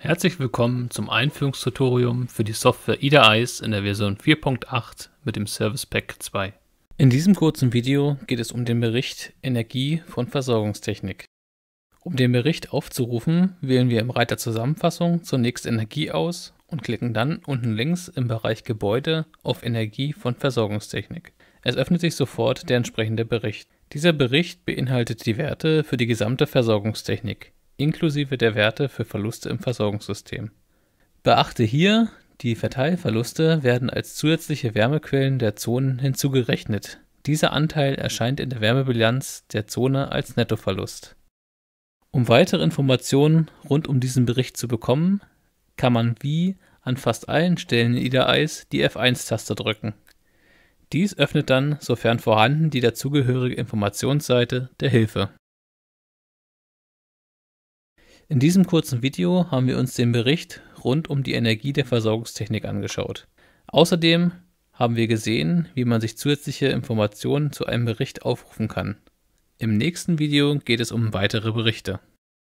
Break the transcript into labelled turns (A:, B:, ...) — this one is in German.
A: Herzlich willkommen zum Einführungstutorium für die Software IDA-ICE in der Version 4.8 mit dem Service Pack 2. In diesem kurzen Video geht es um den Bericht Energie von Versorgungstechnik. Um den Bericht aufzurufen, wählen wir im Reiter Zusammenfassung zunächst Energie aus und klicken dann unten links im Bereich Gebäude auf Energie von Versorgungstechnik. Es öffnet sich sofort der entsprechende Bericht. Dieser Bericht beinhaltet die Werte für die gesamte Versorgungstechnik inklusive der Werte für Verluste im Versorgungssystem. Beachte hier, die Verteilverluste werden als zusätzliche Wärmequellen der Zonen hinzugerechnet. Dieser Anteil erscheint in der Wärmebilanz der Zone als Nettoverlust. Um weitere Informationen rund um diesen Bericht zu bekommen, kann man wie an fast allen Stellen in IDA-Eis die F1-Taste drücken. Dies öffnet dann, sofern vorhanden, die dazugehörige Informationsseite der Hilfe. In diesem kurzen Video haben wir uns den Bericht rund um die Energie der Versorgungstechnik angeschaut. Außerdem haben wir gesehen, wie man sich zusätzliche Informationen zu einem Bericht aufrufen kann. Im nächsten Video geht es um weitere Berichte.